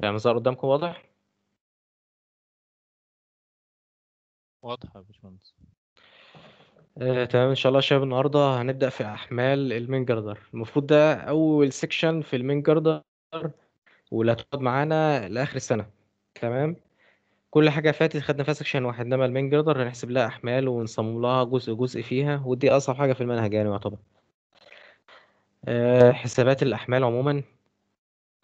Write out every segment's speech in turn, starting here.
المسار يعني قدامكم واضح واضح يا باشمهندس آه، تمام ان شاء الله يا شباب النهارده هنبدا في احمال المين جاردر المفروض ده اول سيكشن في المين جاردر واللي هتقعد معانا لاخر السنه تمام كل حاجه فاتت خدنا فيها سيكشن واحد انما المين جاردر هنحسب لها احمال ونصمم لها جزء جزء فيها ودي اصعب حاجه في المنهج يعني يعتبر آه، حسابات الاحمال عموما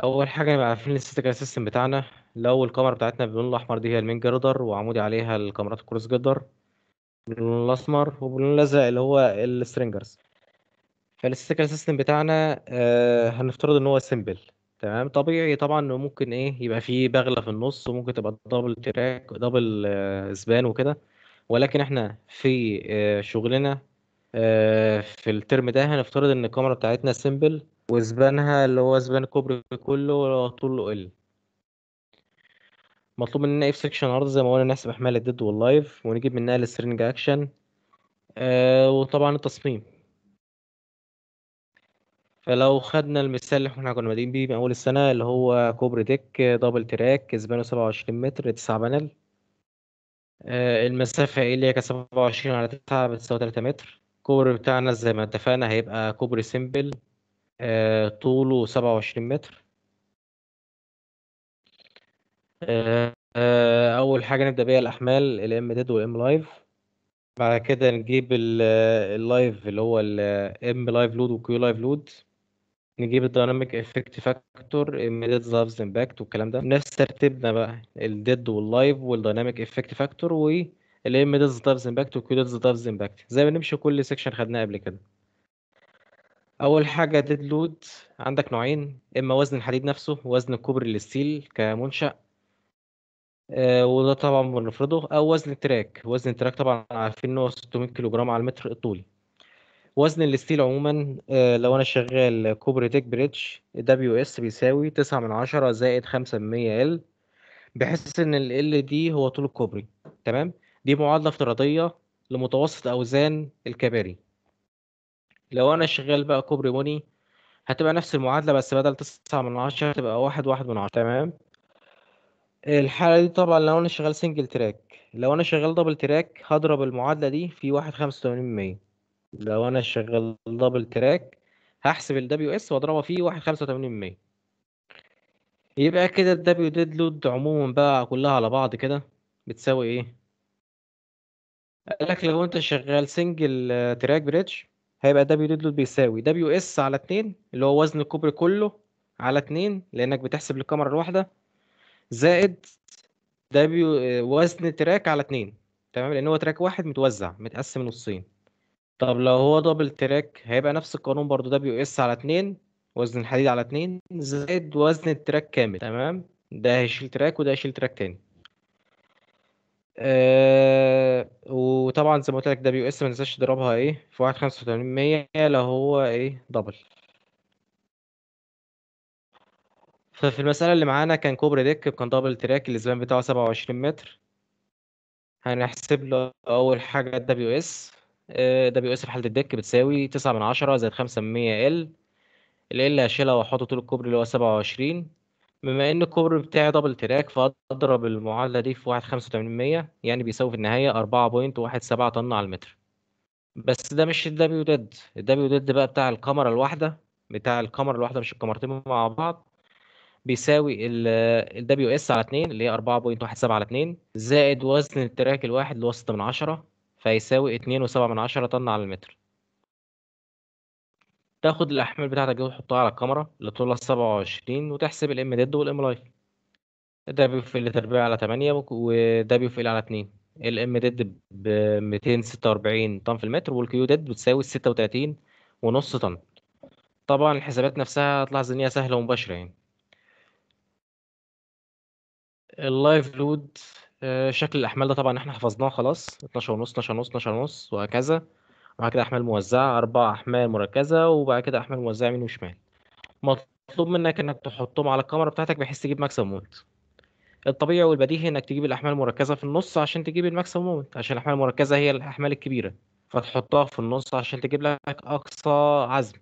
أول حاجة نبقى عارفين الستاتيكال سيستم بتاعنا لو الكاميرا بتاعتنا باللون الأحمر دي هي المين جردر وعمودي عليها الكاميرات الكروس جردر باللون الأسمر وباللون الأزرق اللي هو السترينجرز فالستاتيكال سيستم بتاعنا آه هنفترض إن هو سيمبل تمام طبيعي طبعا انه ممكن ايه يبقى فيه بغله في النص وممكن تبقى دبل تراك دبل آه سبان وكده ولكن احنا في آه شغلنا آه في الترم ده هنفترض ان الكاميرا بتاعتنا سيمبل وزبانها اللي هو زبان كوبري كله طوله ال مطلوب مننا ايه في سكشن عرض زي ما قلنا نحسب احمال الديد واللايف ونجيب منها السترنج اكشن آه وطبعا التصميم فلو خدنا المثال اللي احنا كنا بادئين بيه من اول السنه اللي هو كوبري ديك دبل تراك سبعه 27 متر 9 بانل آه المسافه ايه اللي هي 27 على 9 بتساوي 3 متر الكوبري بتاعنا زي ما اتفقنا هيبقى كوبري سيمبل آه، طوله وعشرين متر آه، آه، اول حاجه نبدا بيها الاحمال الام ديد والام لايف بعد كده نجيب اللايف اللي هو الام لايف لود Q لايف لود نجيب الدايناميك افكت فاكتور M dead loves impact والكلام ده نفس ترتيبنا بقى الديد واللايف والدايناميك افكت فاكتور والام ديد impact امباكت Q ديد loves impact زي ما نمشي كل سيكشن خدناه قبل كده اول حاجه ديد لود عندك نوعين اما وزن الحديد نفسه وزن الكوبري الستيل كمنشأ آه، وده طبعا بنفرضه او وزن التراك وزن التراك طبعا عارفين انه 600 كيلو جرام على المتر الطولي وزن الستيل عموما آه، لو انا شغال كوبري تيك بريدج دبليو اس بيساوي 9 من 10 زائد 5 100 ال بحيث ان ال ال دي هو طول الكوبري تمام دي معادله افتراضيه لمتوسط اوزان الكباري لو انا شغال بقى كوبري بوني هتبقى نفس المعادله بس بدل تسعة من عشرة هتبقى واحد واحد من عشرة تمام الحالة دي طبعا لو أنا شغال سنجل تراك لو أنا شغال دبل تراك هضرب المعادلة دي في واحد خمسة وثمانين مية لو أنا شغال دبل تراك هحسب ال WS وأضربها في واحد خمسة وثمانين مية يبقى كده ال W ديد لود عموما بقى كلها على بعض كده بتساوي إيه؟ قالك لو أنت شغال سنجل تراك بريدج هيبقى دبليو ديدلود بيساوي دبليو اس على 2 اللي هو وزن الكوبري كله على 2 لانك بتحسب للكاميرا الواحده زائد دبليو آه، وزن تراك على 2 تمام لان هو تراك واحد متوزع متقسم نصين طب لو هو دبل تراك هيبقى نفس القانون برضو دبليو اس على 2 وزن الحديد على 2 زائد وزن التراك كامل تمام ده هيشيل تراك وده هيشيل تراك تاني آه وطبعا زي ما قلت لك دبليو اس ما تنساش تضربها ايه في واحد خمسة وتمانين مية لو هو ايه دبل ففي المسألة اللي معانا كان كوبري ديك كان دبل تراك الزبان بتاعه سبعة وعشرين متر هنحسب له أول حاجة دبليو اس دبليو اس في حالة الدك بتساوي تسعة من عشرة زائد خمسة من مية ال ال هشيلها وأحط طول الكوبري اللي هو سبعة وعشرين بما ان الكوبر بتاعي دبل تراك فاضرب المعادله دي في واحد خمسه مية يعني بيساوي في النهايه اربعه سبعه طن على المتر بس ده مش الدبليو ديد الدبليو ديد بقى بتاع الكاميرا الواحده بتاع الكاميرا الواحده مش الكاميرتين مع بعض بيساوي الدبليو اس على اتنين اللي هي اربعه سبعه على اتنين زائد وزن التراك الواحد لوسط من عشره فيساوي عشره طن على المتر تاخد الاحمال بتاعتك دي وتحطها على الكاميرا لطولها 27 وتحسب الام ديد والام لاي ده بيقفل تربيع على 8 وده بيقفل على 2 الام ديد ب 246 طن في المتر والكيو ديد بتساوي 36 ونص طن طبعا الحسابات نفسها هتلاحظ ان هي سهله ومباشره يعني اللايف لود آه، شكل الاحمال ده طبعا احنا حفظناه خلاص 12 ونص 12 ونص 12 ونص وهكذا وبعد كده احمال موزعه اربع احمال مركزه وبعد كده احمال موزعه يمين وشمال مطلوب منك انك تحطهم على الكاميرا بتاعتك بحيث تجيب ماكسيمم مومنت الطبيعي والبديهي انك تجيب الاحمال المركزه في النص عشان تجيب الماكسيمم مومنت عشان الاحمال المركزه هي الاحمال الكبيره فتحطها في النص عشان تجيب لك اقصى عزم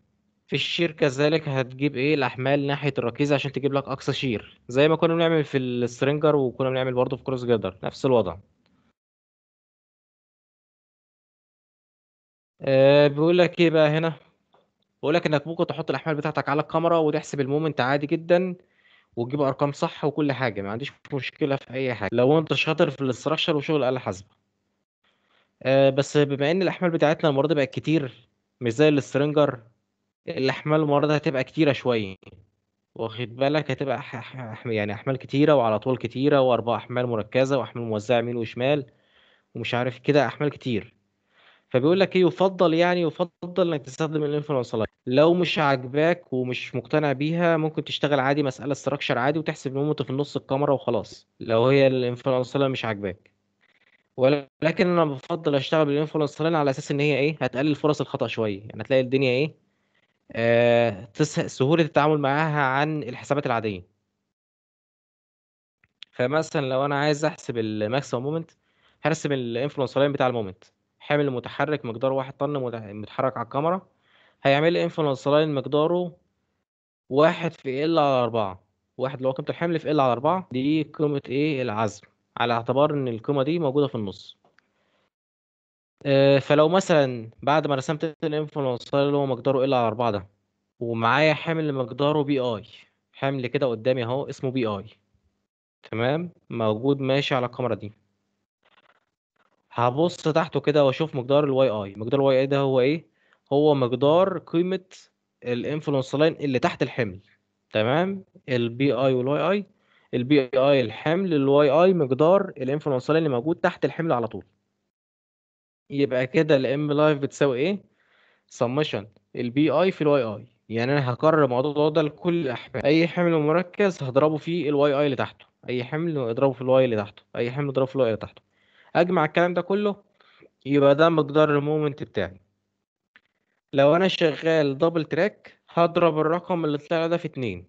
في الشير كذلك هتجيب ايه الاحمال ناحيه الركيزه عشان تجيب لك اقصى شير زي ما كنا بنعمل في السترينجر وكنا بنعمل برضه في كروس جيدر نفس الوضع آآ آه، بيقول لك إيه بقى هنا، بيقول لك إنك ممكن تحط الأحمال بتاعتك على الكاميرا وتحسب المومنت عادي جدًا، وتجيب أرقام صح وكل حاجة، ما عنديش مشكلة في أي حاجة، لو أنت شاطر في الاستراكشر وشغل الآلة الحاسبة. أه بس بما إن الأحمال بتاعتنا المرة دي بقت كتير، مش زي السترينجر الأحمال المرة دي هتبقى كتيرة شوية، واخد بالك؟ هتبقى يعني أحمال كتيرة طول أطوال واربع أحمال مركزة وأحمال موزعة يمين وشمال، ومش عارف كده أحمال كتير. فبيقول لك ايه يفضل يعني يفضل انك تستخدم الانفلونسر لو مش عاجباك ومش مقتنع بيها ممكن تشتغل عادي مساله استراكشر عادي وتحسب نمط في نص الكاميرا وخلاص لو هي الانفلونسر مش عاجباك ولكن انا بفضل اشتغل بالانفلونسر على اساس ان هي ايه هتقلل فرص الخطا شويه يعني هتلاقي الدنيا ايه آه سهوله التعامل معاها عن الحسابات العاديه فمثلا لو انا عايز احسب الماكسيمم مومنت هرسم الانفلونس لاين بتاع المومنت حامل متحرك مقدار واحد طن متحرك على الكاميرا هيعمل لي لاين مقداره واحد في ال على أربعة واحد اللي هو قيمة الحمل في ال على أربعة دي قيمة ايه العزم على اعتبار ان القيمة دي موجودة في النص آه، فلو مثلا بعد ما رسمت لاين اللي هو مقداره ال على اربعة ده ومعايا حمل مقداره بي اي حمل كده قدامي اهو اسمه بي اي تمام موجود ماشي على الكاميرا دي هبص تحته كده واشوف مقدار الواي اي مقدار الواي اي ده هو ايه هو مقدار قيمه الانفلونس لاين اللي تحت الحمل تمام البي اي والواي اي البي اي الحمل الواي اي مقدار الانفلونس لاين اللي موجود تحت الحمل على طول يبقى كده الام لايف بتساوي ايه سمشن البي اي في الواي اي يعني انا هكرر الموضوع ده لكل الاحمال اي حمل مركز هضربه في الواي اي اللي تحته اي حمل اضربه في الواي اللي تحته اي حمل اضربه في الواي اللي تحته اجمع الكلام ده كله يبقى ده مقدار المومنت بتاعي لو انا شغال دبل تراك هضرب الرقم اللي طلع ده في اتنين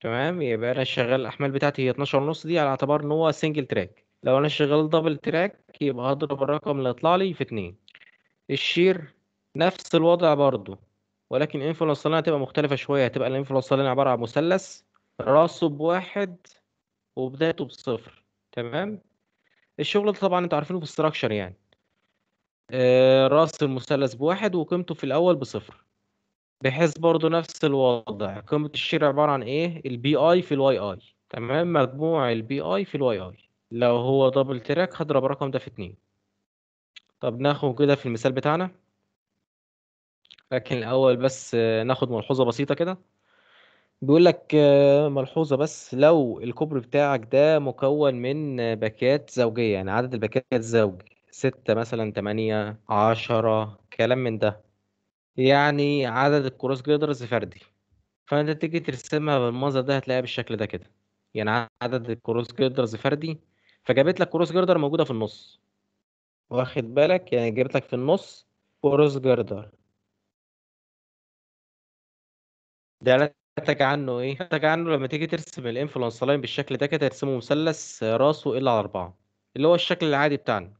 تمام يبقى انا شغال الاحمال بتاعتي هي 12 ونص دي على اعتبار ان هو سنجل تراك لو انا شغال دبل تراك يبقى هضرب الرقم اللي طلع لي في اتنين الشير نفس الوضع برضه ولكن الانفلونس هتبقى مختلفه شويه هتبقى الانفلونس عباره عن مثلث راسه بواحد وبدايته بصفر تمام الشغل ده طبعًا انتوا عارفينه بالstructure يعني. آه، راس المثلث بواحد وقيمته في الاول بصفر بحيث برضه نفس الوضع، قيمة الشير عبارة عن إيه، البي اي في الواي اي تمام، مجموع البي اي في الواي اي لو هو دبل تراك هضرب الرقم ده في اتنين طب ناخد كده في المثال بتاعنا. لكن الأول بس آه، ناخد ملحوظة بسيطة كده. بيقول لك آه، ملحوظة بس لو الكوبري بتاعك ده مكون من باكات زوجية يعني عدد الباكات زوجي ستة مثلا تمانية عشرة كلام من ده يعني عدد الكروس جريدرز فردي فأنت تيجي ترسمها بالمنظر ده هتلاقيها بالشكل ده كده يعني عدد الكروس جريدرز فردي فجابت لك كروس جريدر موجودة في النص واخد بالك يعني جابت لك في النص كروس جريدر ده نتج عنه ايه؟ نتج عنه لما تيجي ترسم الانفلونس لاين بالشكل ده كده ترسمه مثلث راسه الا على اربعه اللي هو الشكل العادي بتاعنا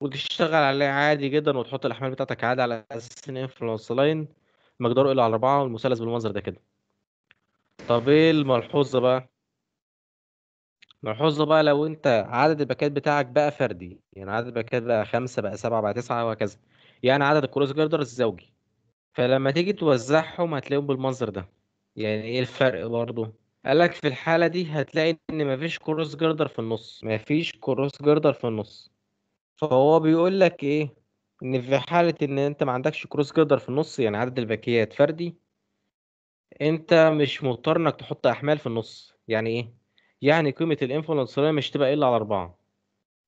وتشتغل عليه عادي جدا وتحط الاحمال بتاعتك عادي على اساس ان لاين مقداره الا على اربعه والمثلث بالمنظر ده كده. طب ايه الملحوظه بقى؟ ملحوظة بقى لو انت عدد الباكات بتاعك بقى فردي يعني عدد الباكات بقى خمسة بقى سبعة بقى تسعة وهكذا يعني عدد الكروس جاردرز زوجي فلما تيجي توزعهم هتلاقيهم بالمنظر ده يعني ايه الفرق برضه قال لك في الحالة دي هتلاقي ان مفيش كروس جردر في النص مفيش كروس جردر في النص فهو بيقول لك ايه ان في حالة ان انت ما عندكش كروس جردر في النص يعني عدد الباكيات فردي انت مش مضطر انك تحط احمال في النص يعني ايه يعني قيمة الانفلونسرية مش تبقى الا على اربعة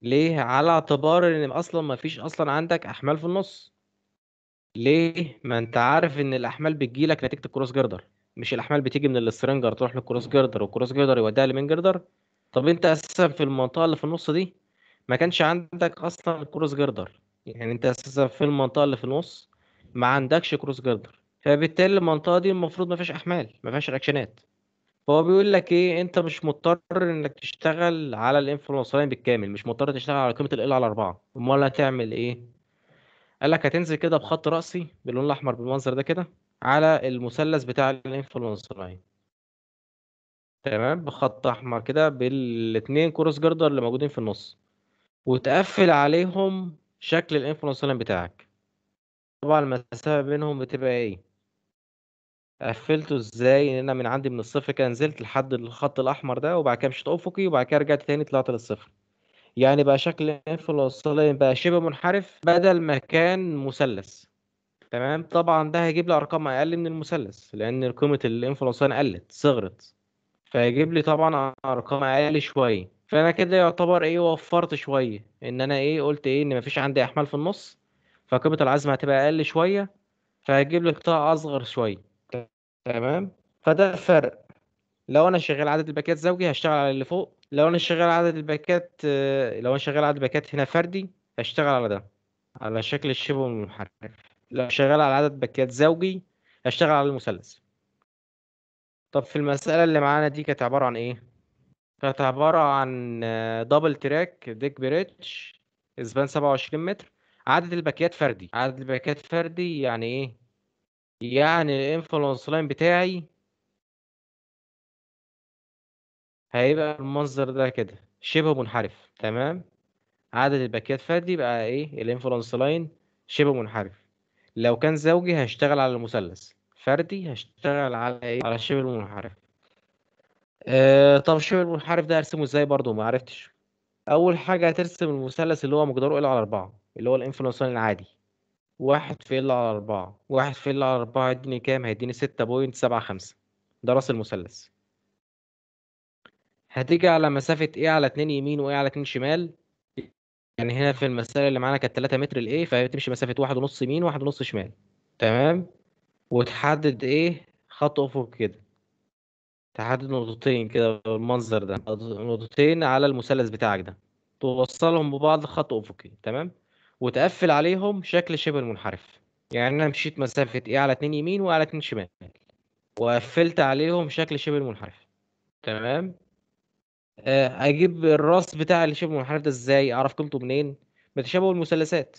ليه على اعتبار ان اصلا ما فيش اصلا عندك احمال في النص ليه ما انت عارف ان الاحمال بتجيلك نتيجة الكروس جردر مش الاحمال بتيجي من السترينجر تروح للكروس جيردر والكروس جيردر يوديها لمين جيردر طب انت اساسا في المنطقه اللي في النص دي ما كانش عندك اصلا كروس جيردر يعني انت اساسا في المنطقه اللي في النص ما عندكش كروس جيردر فبالتالي المنطقه دي المفروض ما فيهاش احمال ما فيهاش رياكشنات فهو بيقول لك ايه انت مش مضطر انك تشتغل على الانفلونسرين بالكامل مش مضطر تشتغل على قيمه ال على اربعه امال هتعمل ايه قال لك هتنزل كده بخط راسي باللون الاحمر بالمنظر ده كده على المثلث بتاع الانفلونسرين تمام بخط احمر كده بالاثنين كروس جردر اللي موجودين في النص وتقفل عليهم شكل الانفلونسرين بتاعك طبعا المسافه بينهم بتبقى ايه قفلته ازاي ان انا من عندي من الصفر كده نزلت لحد الخط الاحمر ده وبعد كده مشيت افقي وبعد كده رجعت تاني طلعت للصفر يعني بقى شكل الانفلونسرين بقى شبه منحرف بدل ما كان مثلث تمام طبعا ده هيجيب لي ارقام اقل من المثلث لان قيمه الانفلونسان قلت صغرت فهيجيب لي طبعا ارقام اقل شويه فانا كده يعتبر ايه وفرت شويه ان انا ايه قلت ايه ان مفيش عندي احمال في النص فقيمه العزم هتبقى اقل شويه فهيجيب لي قطاع اصغر شويه تمام فده الفرق لو انا شغال عدد الباكات زوجي هشتغل على اللي فوق لو انا شغال عدد الباكات آه، لو انا شغال عدد الباكات هنا فردي هشتغل على ده على شكل الشبه المنحرف لو شغال على عدد باكيات زوجي هشتغل على المثلث طب في المسألة اللي معانا دي كانت عبارة عن ايه؟ كانت عبارة عن دبل تراك ديك بريتش اسبان 27 متر عدد الباكيات فردي عدد الباكيات فردي يعني ايه؟ يعني الانفلونس لاين بتاعي هيبقى المنظر ده كده شبه منحرف تمام عدد الباكيات فردي بقى ايه الانفلونس لاين شبه منحرف لو كان زوجي هشتغل على المثلث فردي هشتغل على ايه على الشبه المنحرف آه طب الشبه المنحرف ده ارسمه ازاي برضه ما عرفتش اول حاجه هترسم المثلث اللي هو مقداره ال على أربعة اللي هو الانفلونسون العادي واحد في ال على أربعة واحد في ال على أربعة هيديني كام هيديني ستة بوينت سبعة خمسة ده راس المثلث هتيجي على مسافة ايه على اتنين يمين وايه على اتنين شمال يعني هنا في المسألة اللي معانا كانت 3 متر لإيه فهي بتمشي مسافة واحد ونص يمين واحد ونص شمال تمام وتحدد إيه خط أفق كده تحدد نقطتين كده بالمنظر ده نقطتين على المثلث بتاعك ده توصلهم ببعض خط أفقي تمام وتقفل عليهم شكل شبه منحرف يعني أنا مشيت مسافة إيه على اتنين يمين وعلى اتنين شمال وقفلت عليهم شكل شبه منحرف تمام آه، اجيب الراس بتاع اللي شبه منحنف ده ازاي اعرف قيمته منين بتشابه المثلثات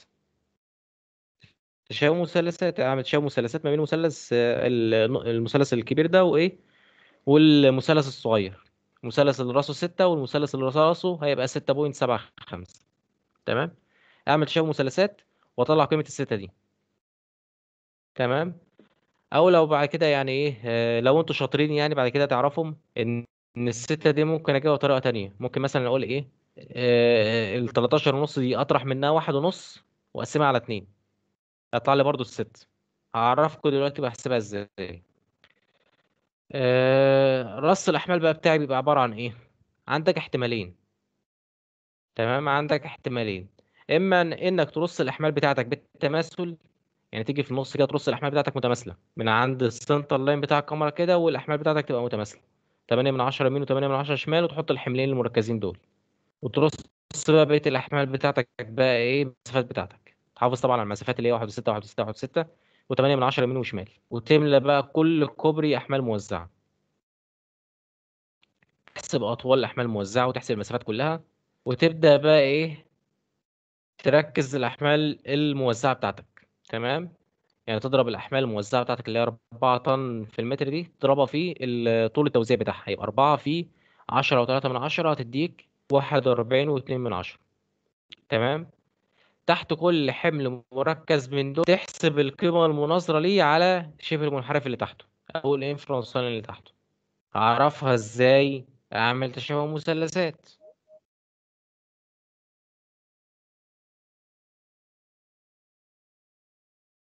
تشابه مثلثات اعمل آه، تشابه مثلثات ما بين مثلث آه، المثلث الكبير ده وايه والمثلث الصغير المثلث اللي راسه 6 والمثلث اللي راسه هيبقى 6.75 تمام اعمل تشابه مثلثات واطلع قيمه الستة دي تمام او لو بعد كده يعني ايه لو انتوا شاطرين يعني بعد كده تعرفهم ان ان الستة دي ممكن اجيبها بطريقة تانية ممكن مثلا اقول ايه آه، ال 13 ونص دي اطرح منها واحد ونص واقسمها على اتنين يطلع لي برضو الست هعرفكم دلوقتي بحسبها ازاي آه رص الاحمال بقى بتاعي بيبقى عبارة عن ايه عندك احتمالين تمام عندك احتمالين اما انك ترص الاحمال بتاعتك بالتماثل يعني تيجي في النص كده ترص الاحمال بتاعتك متماثله من عند السنتر لاين بتاع الكاميرا كده والاحمال بتاعتك تبقى متماثله 8/10 من يمين و8/10 من شمال وتحط الحملين المركزين دول وترص بقى بقيه الاحمال بتاعتك بقى ايه المسافات بتاعتك تحافظ طبعا على المسافات اللي هي 1 و6 و1 و6 و1 و6 و8 من 10 يمين وشمال وتملى بقى كل كوبري احمال موزعه تحسب اطوال الاحمال الموزعه وتحسب المسافات كلها وتبدا بقى ايه تركز الاحمال الموزعه بتاعتك تمام يعني تضرب الاحمال الموزعه بتاعتك اللي هي 4 طن في المتر دي تضربها في آه، طول التوزيع بتاعها يبقى 4 في 10 و3 من 10 هتديك 41 و2 من 10 تمام تحت كل حمل مركز من دول تحسب القيمه المناظره ليه على شبه المنحرف اللي تحته او الانفرنسال اللي تحته اعرفها ازاي اعمل تشابه مثلثات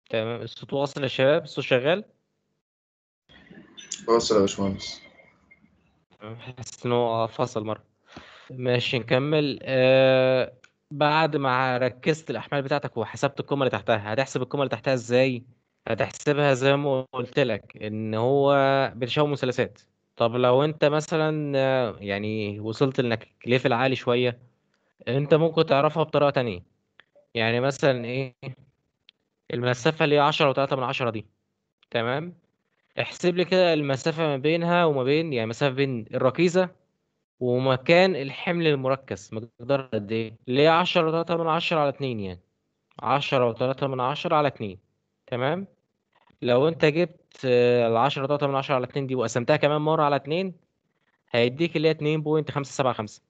تمام الصوت واصل يا شباب الصوت شغال واصل يا باشمهندس حاسس ان هو فصل مره ماشي نكمل آه بعد ما ركزت الاحمال بتاعتك وحسبت القمه اللي تحتها هتحسب القمه اللي تحتها ازاي هتحسبها زي ما قلت لك ان هو بتشاور مثلثات طب لو انت مثلا آه، يعني وصلت انك ليفل عالي شويه انت ممكن تعرفها بطريقه تانية يعني مثلا ايه المسافه اللي هي 10 و3 من 10 دي تمام احسب لي كده المسافه ما بينها وما بين يعني مسافه بين الركيزه ومكان الحمل المركز مقدار قد ايه اللي هي 10 و3 من 10 على 2 يعني 10 و3 من 10 على 2 تمام لو انت جبت ال 10 و3 من 10 على 2 دي وقسمتها كمان مره على 2 هيديك اللي هي 2.575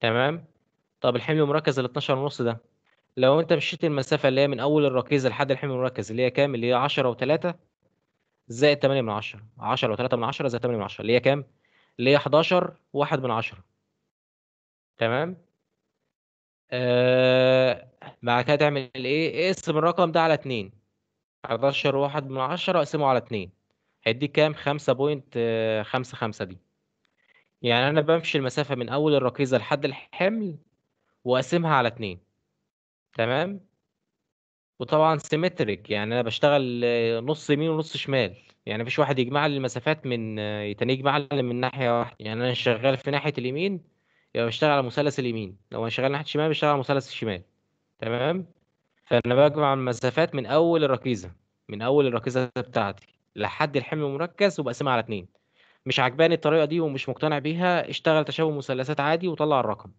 تمام طب الحمل المركز ال 12 ونص ده لو أنت مشيت المسافة اللي هي من أول الركيزة لحد الحمل المركز اللي هي كام؟ اللي هي 10 و3 زائد 8 من 10 10 و3 من 10 زائد 8 من 10 اللي هي كام؟ اللي هي 11 1 من 10 تمام؟ آه بعد كده تعمل ايه؟ اقسم الرقم ده على 2 11 واحد من 10 اقسمه على 2 هيديك كام؟ 5.55 آه، دي يعني انا بمشي المسافة من اول الركيزة لحد الحمل واقسمها على 2 تمام وطبعا سيمتريك يعني انا بشتغل نص يمين ونص شمال يعني مفيش واحد يجمع لي المسافات من تاني يجمع لي من ناحيه واحده يعني انا شغال في ناحيه اليمين يبقى بشتغل على مثلث اليمين لو انا شغال ناحيه الشمال بشتغل على مثلث الشمال تمام فانا بجمع المسافات من اول الركيزه من اول الركيزه بتاعتي لحد الحمل المركز وبقسمها على اتنين مش عجباني الطريقه دي ومش مقتنع بيها اشتغل تشابه مثلثات عادي وطلع الرقم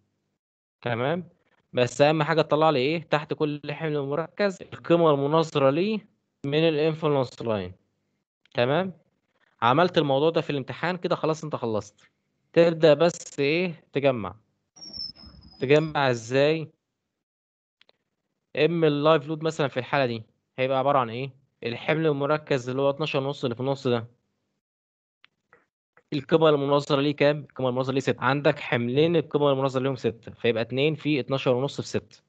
تمام بس اهم حاجه تطلع لي ايه تحت كل حمل مركز القيمه المناظره ليه من الانفلونس لاين تمام عملت الموضوع ده في الامتحان كده خلاص انت خلصت تبدا بس ايه تجمع تجمع ازاي ام اللايف لود مثلا في الحاله دي هيبقى عباره عن ايه الحمل المركز اللي هو 12 ونص اللي في النص ده القيمه المناظره ليه كام؟ القيمه المناظره ليه 6 عندك حملين القيمه المناظره ليهم 6 فيبقى 2 في 12 ونص في 6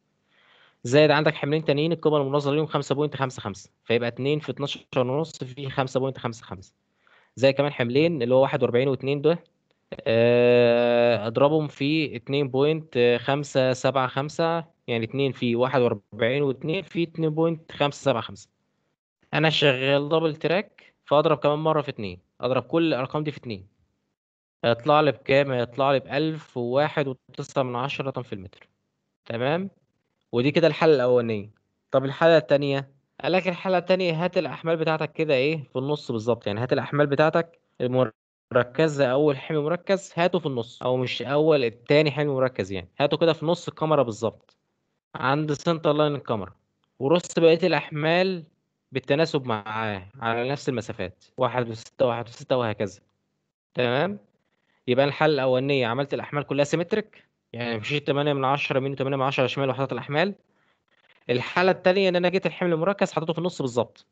زائد عندك حملين تانيين القيمه المناظره ليهم 5.55 فيبقى 2 في 12 ونص في 5.55 زي كمان حملين اللي هو 41 و2 ده آه، اضربهم في 2.575 يعني 2 في 41 و2 في 2.575 انا شغال دبل تراك فاضرب كمان مره في 2 اضرب كل الارقام دي في اتنين هيطلع لي بكام هيطلع لي بألف وواحد وتسعة من عشرة في المتر تمام ودي كده الحالة الأولانية طب الحالة التانية قال لك الحالة التانية هات الأحمال بتاعتك كده إيه في النص بالظبط يعني هات الأحمال بتاعتك المركزة أول حمل مركز هاته في النص أو مش أول التاني حمل مركز يعني هاته كده في نص الكاميرا بالظبط عند سنتر لاين الكاميرا ورص بقية الأحمال بالتناسب معاه على نفس المسافات واحد وستة واحد وستة وهكذا تمام يبقى الحل الأولانية عملت الأحمال كلها سيمتريك يعني مشيت 8 من 10 يمين وتمانية 8 من 10 شمال وحطيت الأحمال الحالة التانية إن أنا جيت الحمل المركز حطيته في النص بالظبط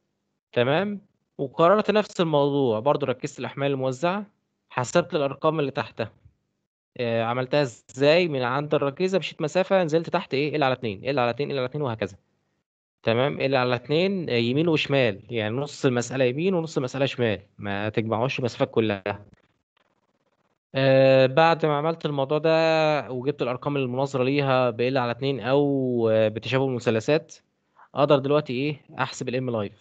تمام وقررت نفس الموضوع برضو ركزت الأحمال الموزعة حسبت الأرقام اللي تحتها آه، عملتها ازاي من عند الركيزه مشيت مسافه نزلت تحت ايه, إيه ال على 2 إيه ال على 2 إيه ال على 2 وهكذا تمام إلا على اتنين يمين وشمال يعني نص المسألة يمين ونص المسألة شمال ما تجمعوش المسافات كلها آه بعد ما عملت الموضوع ده وجبت الأرقام المناظرة ليها بإلا على اتنين أو آه، بتشابه المثلثات أقدر دلوقتي إيه أحسب الإم لايف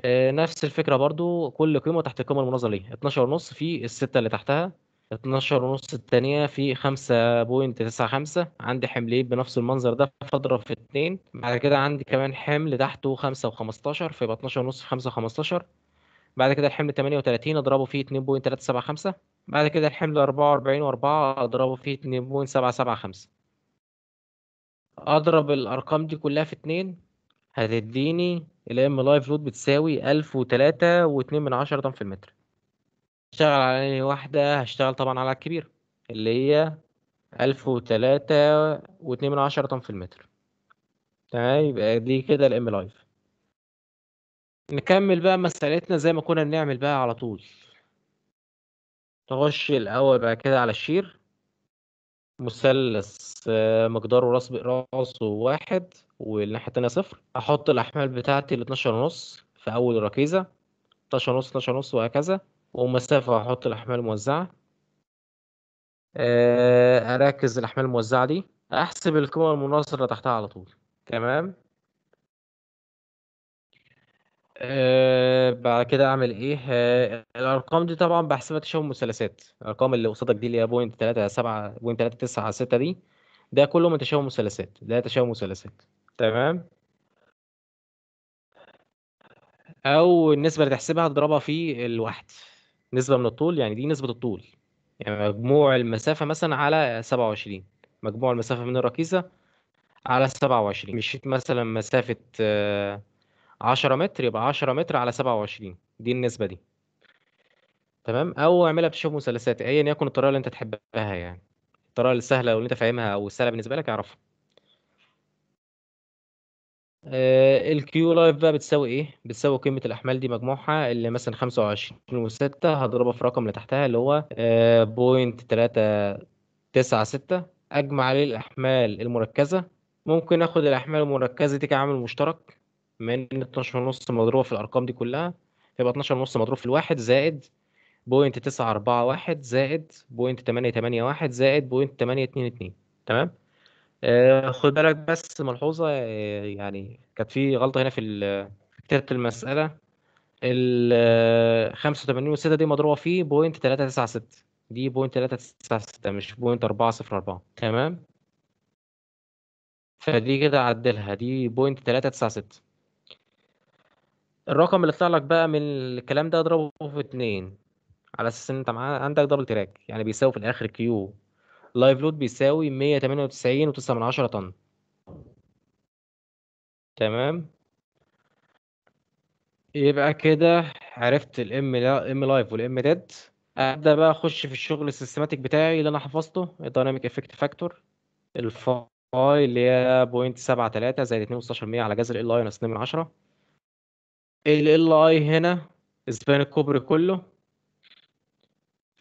آه نفس الفكرة برضو كل قيمة تحت القيمة المناظرة ليها 12 ونص في الستة اللي تحتها 12 ونص الثانية في 5.95 عندي حملين بنفس المنظر ده فاضرب في اتنين بعد كده عندي كمان حمل تحته 5 و15 فيبقى 12 ونص في 5 و15 بعد كده الحمل 38 اضربه فيه 2.375 بعد كده الحمل 44 و4 اضربه فيه 2.775 اضرب الارقام دي كلها في اتنين هتديني الام لايف لود بتساوي الف وتلاتة واتنين من 10 طن في المتر اشتغل على أنهي واحدة هشتغل طبعا على الكبير اللي هي ألف وتلاتة واتنين من عشرة طن في المتر تمام يبقى دي كده الام لايف نكمل بقى مسألتنا زي ما كنا بنعمل بقى على طول نخش الأول بقى كده على الشير مثلث آه، مقداره راس براسه واحد والناحية التانية صفر أحط الأحمال بتاعتي الاتناشر ونص في أول ركيزة اتناشر ونص اتناشر ونص وهكذا ومسافة هحط الأحمال الموزعة آه، أركز الأحمال الموزعة دي أحسب القيمة المناصرة تحتها على طول تمام آه، بعد كده اعمل ايه آه، الارقام دي طبعا بحسبها تشابه مثلثات الارقام اللي قصادك دي اللي هي بوينت تلاتة سبعة بوينت تلاتة تسعة ستة دي ده كله من تشابه مثلثات ده تشابه مثلثات تمام او النسبه اللي تحسبها تضربها في الواحد نسبه من الطول يعني دي نسبه الطول يعني مجموع المسافه مثلا على 27 مجموع المسافه من الركيزه على 27 مشيت مثلا مسافه 10 آه، متر يبقى 10 متر على 27 دي النسبه دي تمام او اعملها بتشوف مثلثات ايا يكن الطريقه اللي انت تحبها يعني الطريقه السهله واللي انت فاهمها او السهله بالنسبه لك اعرفها آه، الكيو لايف بقى بتساوي ايه؟ بتساوي قيمة الأحمال دي مجموعها اللي مثلا 25 و6 هضربها في رقم اللي تحتها اللي هو آه، بوينت ستة أجمع عليه الأحمال المركزة ممكن آخد الأحمال المركزة دي كعامل مشترك من اتناشر 12 ونص مضروبة في الأرقام دي كلها يبقى 12 ونص مضروب في الواحد زائد بوينت تسعة أربعة واحد زائد بوينت تمانية تمانية واحد زائد بوينت تمانية اتنين تمام؟ آه، خد بالك بس ملحوظه آه، يعني كانت في غلطه هنا في في كتابه المساله ال 85 آه، و6 دي مضروبه في بوينت 396 دي بوينت 396 مش بوينت 404 تمام فدي كده عدلها دي بوينت 396 الرقم اللي طلع لك بقى من الكلام ده اضربه في 2 على اساس ان انت عندك دبل تراك يعني بيساوي في الاخر كيو لايف لود بيساوي 198.9 طن تمام يبقى كده عرفت الام ام لايف والام ديد ابدا بقى اخش في الشغل السيستماتيك بتاعي اللي انا حفظته الدايناميك افكت فاكتور الفاي اللي هي 0.73 زائد 2.16% على جذر ال اي ناقص 2 من 10 ال ال اي هنا اسبان الكوبري كله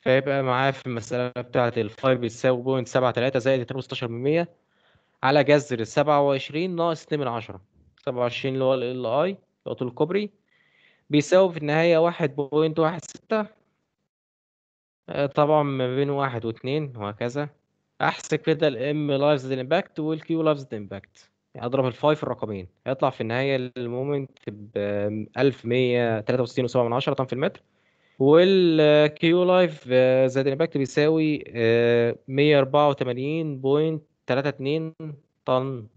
فيبقى معاه في المسألة بتاعة الفاي بيساوي بوينت سبعة تلاتة زائد اتنين وستاشر من مية على جذر سبعة وعشرين ناقص اتنين من عشرة سبعة وعشرين اللي هو ال ال اي اللي طول الكوبري بيساوي في النهاية واحد بوينت واحد ستة آه، طبعا ما بين واحد واتنين وهكذا احسب كده الام لايفز امباكت والكيو لايفز امباكت يعني اضرب الفاي في الرقمين هيطلع في النهايه المومنت ب 1163.7 طن في المتر والكيو لايف آه، زاد الامباكت بيساوي 184.32 آه، طن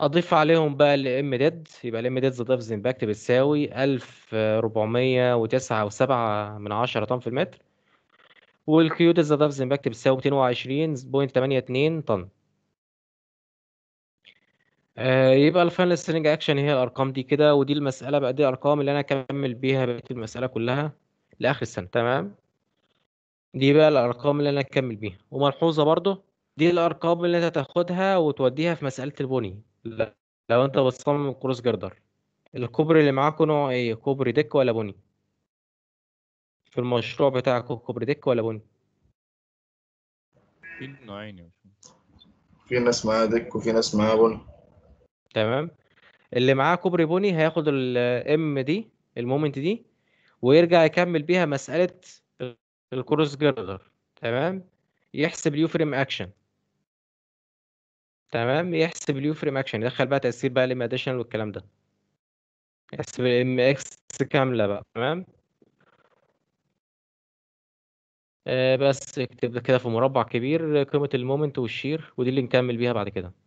اضيف عليهم بقى الام ديد يبقى الام ديد ضف امباكت بتساوي 1409 من 10 طن في المتر والكيو ديد ضف امباكت بتساوي 220.82 طن آه، يبقى الفاينل سيلينج أكشن هي الأرقام دي كده، ودي المسألة بقى دي الأرقام اللي أنا اكمل بيها بقية المسألة كلّها لآخر السنة، تمام؟ دي بقى الأرقام اللي أنا اكمل بيها، وملحوظة برضه، دي الأرقام اللي أنت تاخدها وتودّيها في مسألة البُني، لو أنت بتصمم كروس جردر الكوبري اللي معاكوا نوع إيه، كوبري دِك ولا بُني؟ في المشروع بتاعك كوبري دِك ولا بُني؟ في نوعين يا باشمهندس. في ناس معاها دِك وفي ناس معاها بُني. تمام؟ اللي معاه كوبري بوني هياخد الام دي المومنت دي ويرجع يكمل بيها مسألة الكروس جردر تمام؟ يحسب اليو فريم اكشن تمام يحسب اليو فريم اكشن يدخل بقى تأثير بقى للاديشنال والكلام ده يحسب الام اكس كاملة بقى تمام؟ آه، بس اكتب كده في مربع كبير قيمة المومنت والشير ودي اللي نكمل بيها بعد كده